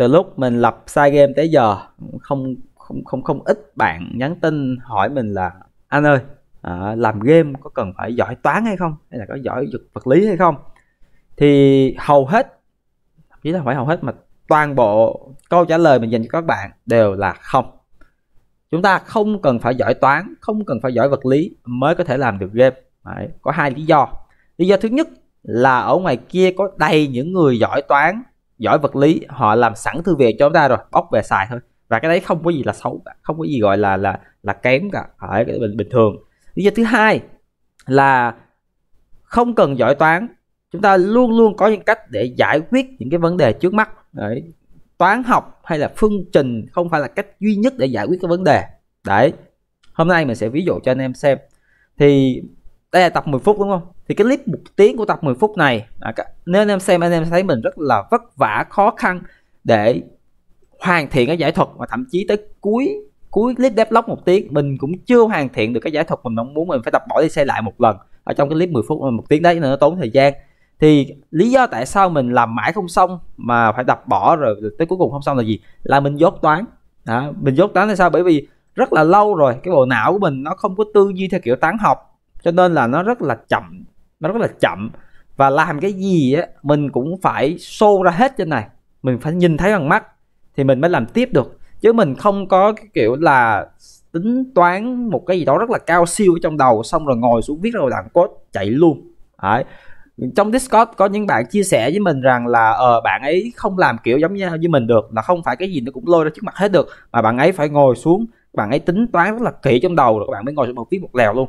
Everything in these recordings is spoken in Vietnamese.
từ lúc mình lập sai game tới giờ không không không không ít bạn nhắn tin hỏi mình là anh ơi à, làm game có cần phải giỏi toán hay không hay là có giỏi vật lý hay không thì hầu hết thậm chí là phải hầu hết mà toàn bộ câu trả lời mình dành cho các bạn đều là không chúng ta không cần phải giỏi toán không cần phải giỏi vật lý mới có thể làm được game Đấy, có hai lý do lý do thứ nhất là ở ngoài kia có đầy những người giỏi toán giỏi vật lý họ làm sẵn thư viện cho chúng ta rồi bóc về xài thôi và cái đấy không có gì là xấu cả không có gì gọi là là là kém cả ở bình bình thường lý do thứ hai là không cần giỏi toán chúng ta luôn luôn có những cách để giải quyết những cái vấn đề trước mắt đấy toán học hay là phương trình không phải là cách duy nhất để giải quyết cái vấn đề đấy hôm nay mình sẽ ví dụ cho anh em xem thì đây là tập 10 phút đúng không thì cái clip một tiếng của tập 10 phút này à, nếu anh em xem anh em thấy mình rất là vất vả khó khăn để hoàn thiện cái giải thuật và thậm chí tới cuối cuối clip devlog một tiếng mình cũng chưa hoàn thiện được cái giải thuật mình mong muốn mình phải tập bỏ đi xe lại một lần ở trong cái clip 10 phút một tiếng đấy nó tốn thời gian thì lý do tại sao mình làm mãi không xong mà phải đập bỏ rồi tới cuối cùng không xong là gì là mình dốt toán đó, mình dốt toán là sao bởi vì rất là lâu rồi cái bộ não của mình nó không có tư duy theo kiểu toán học cho nên là nó rất là chậm nó rất là chậm và làm cái gì á mình cũng phải show ra hết trên này mình phải nhìn thấy bằng mắt thì mình mới làm tiếp được chứ mình không có cái kiểu là tính toán một cái gì đó rất là cao siêu trong đầu xong rồi ngồi xuống viết rồi làm code chạy luôn Đấy. trong discord có những bạn chia sẻ với mình rằng là ờ bạn ấy không làm kiểu giống như, như mình được là không phải cái gì nó cũng lôi ra trước mặt hết được mà bạn ấy phải ngồi xuống bạn ấy tính toán rất là kỹ trong đầu rồi các bạn mới ngồi xuống một viết một lèo luôn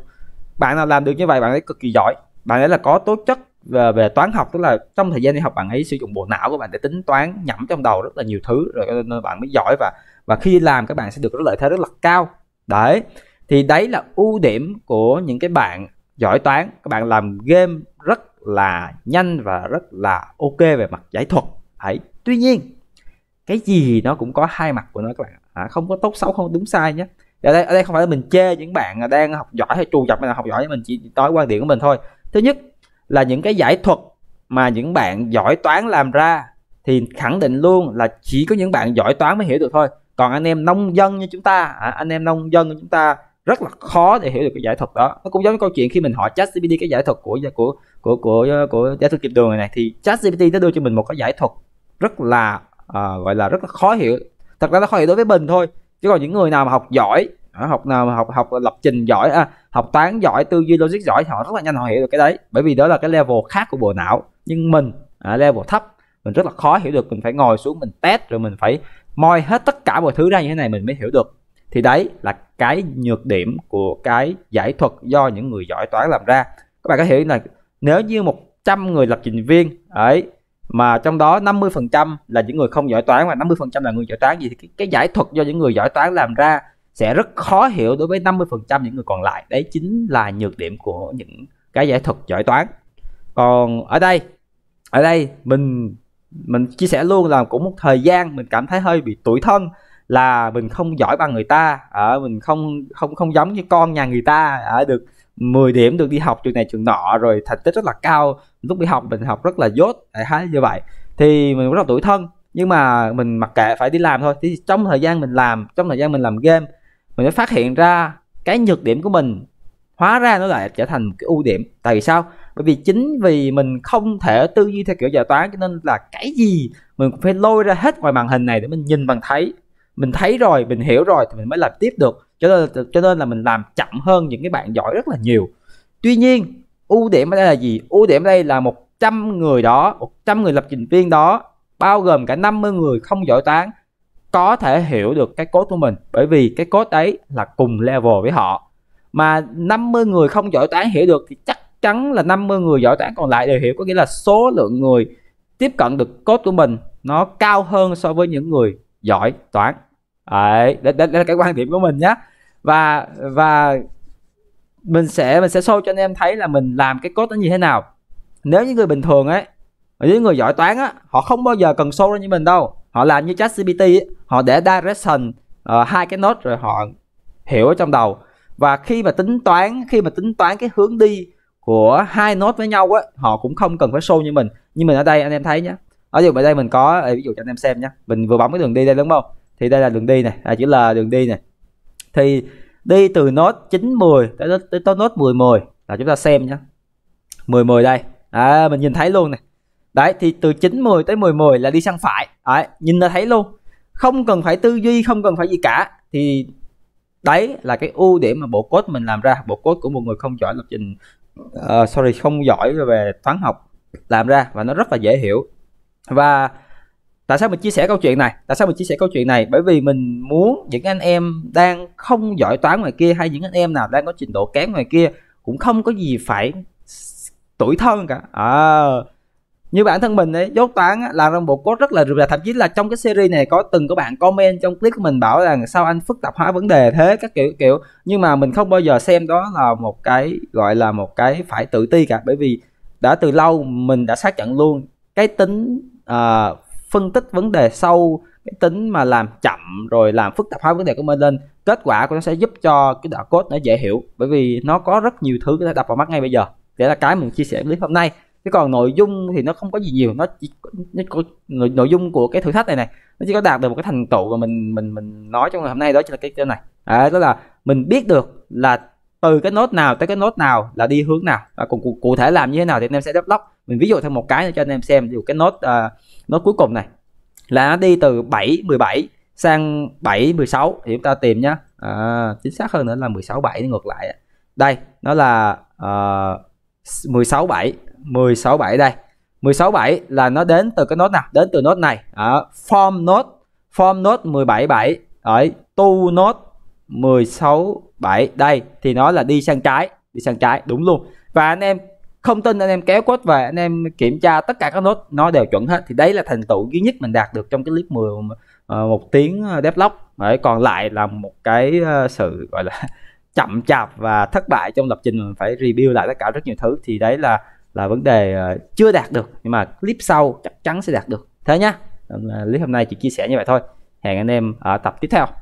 bạn nào làm được như vậy bạn ấy cực kỳ giỏi bạn ấy là có tố chất về, về toán học tức là trong thời gian đi học bạn ấy sử dụng bộ não của bạn để tính toán nhẩm trong đầu rất là nhiều thứ rồi nên bạn mới giỏi và và khi làm các bạn sẽ được lợi thế rất là cao đấy thì đấy là ưu điểm của những cái bạn giỏi toán các bạn làm game rất là nhanh và rất là ok về mặt giải thuật đấy tuy nhiên cái gì nó cũng có hai mặt của nó các bạn à, không có tốt xấu không đúng sai nhé ở đây ở đây không phải là mình chê những bạn đang học giỏi hay trù dập hay là học giỏi mình chỉ nói quan điểm của mình thôi thứ nhất là những cái giải thuật mà những bạn giỏi toán làm ra thì khẳng định luôn là chỉ có những bạn giỏi toán mới hiểu được thôi còn anh em nông dân như chúng ta à, anh em nông dân như chúng ta rất là khó để hiểu được cái giải thuật đó nó cũng giống như câu chuyện khi mình hỏi chat gpt cái giải thuật của của của của của giải thuật kịp đường này này thì chat gpt nó đưa cho mình một cái giải thuật rất là à, gọi là rất là khó hiểu thật ra nó khó hiểu đối với mình thôi chứ còn những người nào mà học giỏi học nào mà học học lập trình giỏi à, học toán giỏi tư duy logic giỏi họ rất là nhanh họ hiểu được cái đấy bởi vì đó là cái level khác của bộ não nhưng mình à, level thấp mình rất là khó hiểu được mình phải ngồi xuống mình test rồi mình phải moi hết tất cả mọi thứ ra như thế này mình mới hiểu được thì đấy là cái nhược điểm của cái giải thuật do những người giỏi toán làm ra các bạn có hiểu là nếu như 100 người lập trình viên ấy mà trong đó 50% là những người không giỏi toán và 50% là người giỏi toán gì thì cái, cái giải thuật do những người giỏi toán làm ra sẽ rất khó hiểu đối với 50% những người còn lại đấy chính là nhược điểm của những cái giải thuật giỏi toán còn ở đây ở đây mình mình chia sẻ luôn là cũng một thời gian mình cảm thấy hơi bị tủi thân là mình không giỏi bằng người ta ở à, mình không không không giống như con nhà người ta ở à, được 10 điểm được đi học trường này trường nọ rồi thành tích rất là cao lúc đi học mình học rất là dốt đại khái như vậy thì mình rất là tủi thân nhưng mà mình mặc kệ phải đi làm thôi thì trong thời gian mình làm trong thời gian mình làm game mình mới phát hiện ra cái nhược điểm của mình hóa ra nó lại trở thành một cái ưu điểm tại vì sao bởi vì chính vì mình không thể tư duy theo kiểu giải toán cho nên là cái gì mình cũng phải lôi ra hết ngoài màn hình này để mình nhìn bằng thấy mình thấy rồi mình hiểu rồi thì mình mới làm tiếp được cho nên cho nên là mình làm chậm hơn những cái bạn giỏi rất là nhiều tuy nhiên ưu điểm ở đây là gì ưu điểm ở đây là 100 người đó 100 người lập trình viên đó bao gồm cả 50 người không giỏi toán có thể hiểu được cái code của mình bởi vì cái code đấy là cùng level với họ mà 50 người không giỏi toán hiểu được thì chắc chắn là 50 người giỏi toán còn lại đều hiểu có nghĩa là số lượng người tiếp cận được code của mình nó cao hơn so với những người giỏi toán đấy đấy đây, đây là cái quan điểm của mình nhé và và mình sẽ mình sẽ show cho anh em thấy là mình làm cái code nó như thế nào nếu những người bình thường ấy với người giỏi toán á họ không bao giờ cần show ra như mình đâu họ làm như chat CPT họ để direction uh, hai cái nốt rồi họ hiểu ở trong đầu và khi mà tính toán khi mà tính toán cái hướng đi của hai nốt với nhau á họ cũng không cần phải show như mình nhưng mình ở đây anh em thấy nhá ở dụ ở đây mình có ví dụ cho anh em xem nhá mình vừa bấm cái đường đi đây đúng không thì đây là đường đi này là chữ L đường đi này thì đi từ nốt 9 10 tới tới, tới nốt 10 10 là chúng ta xem nhá 10 10 đây à, mình nhìn thấy luôn này đấy thì từ 90 tới 10 10 là đi sang phải đấy, nhìn là thấy luôn không cần phải tư duy không cần phải gì cả thì đấy là cái ưu điểm mà bộ code mình làm ra bộ code của một người không giỏi lập trình uh, sorry không giỏi về toán học làm ra và nó rất là dễ hiểu và tại sao mình chia sẻ câu chuyện này tại sao mình chia sẻ câu chuyện này bởi vì mình muốn những anh em đang không giỏi toán ngoài kia hay những anh em nào đang có trình độ kém ngoài kia cũng không có gì phải tuổi thân cả à, như bản thân mình ấy dốt toán là trong bộ code rất là rực rà thậm chí là trong cái series này có từng có bạn comment trong clip của mình bảo là sao anh phức tạp hóa vấn đề thế các kiểu kiểu nhưng mà mình không bao giờ xem đó là một cái gọi là một cái phải tự ti cả bởi vì đã từ lâu mình đã xác nhận luôn cái tính uh, phân tích vấn đề sâu cái tính mà làm chậm rồi làm phức tạp hóa vấn đề của mình lên kết quả của nó sẽ giúp cho cái đoạn code nó dễ hiểu bởi vì nó có rất nhiều thứ có thể đập vào mắt ngay bây giờ để là cái mình chia sẻ clip hôm nay chứ còn nội dung thì nó không có gì nhiều nó chỉ nó có, nội, nội dung của cái thử thách này này nó chỉ có đạt được một cái thành tựu mà mình mình mình nói trong ngày hôm nay đó chính là cái cái này à, đó là mình biết được là từ cái nốt nào tới cái nốt nào là đi hướng nào và cụ, cụ, thể làm như thế nào thì anh em sẽ đắp develop mình ví dụ thêm một cái cho anh em xem dù cái nốt uh, nốt cuối cùng này là nó đi từ 7 17 sang 7 16 thì chúng ta tìm nhá à, chính xác hơn nữa là 16 7 ngược lại đây nó là uh, 16 7 167 đây 167 là nó đến từ cái nốt nào đến từ nốt này ở form nốt form nốt 177 ở tu nốt 167 đây thì nó là đi sang trái đi sang trái đúng luôn và anh em không tin anh em kéo code về anh em kiểm tra tất cả các nốt nó đều chuẩn hết thì đấy là thành tựu duy nhất mình đạt được trong cái clip 10 ờ, một tiếng ờ, devlog đấy còn lại là một cái ờ, sự gọi là chậm chạp và thất bại trong lập trình mình phải review lại tất cả rất nhiều thứ thì đấy là là vấn đề ờ, chưa đạt được nhưng mà clip sau chắc chắn sẽ đạt được thế nhá ờ, clip hôm nay chỉ chia sẻ như vậy thôi hẹn anh em ở tập tiếp theo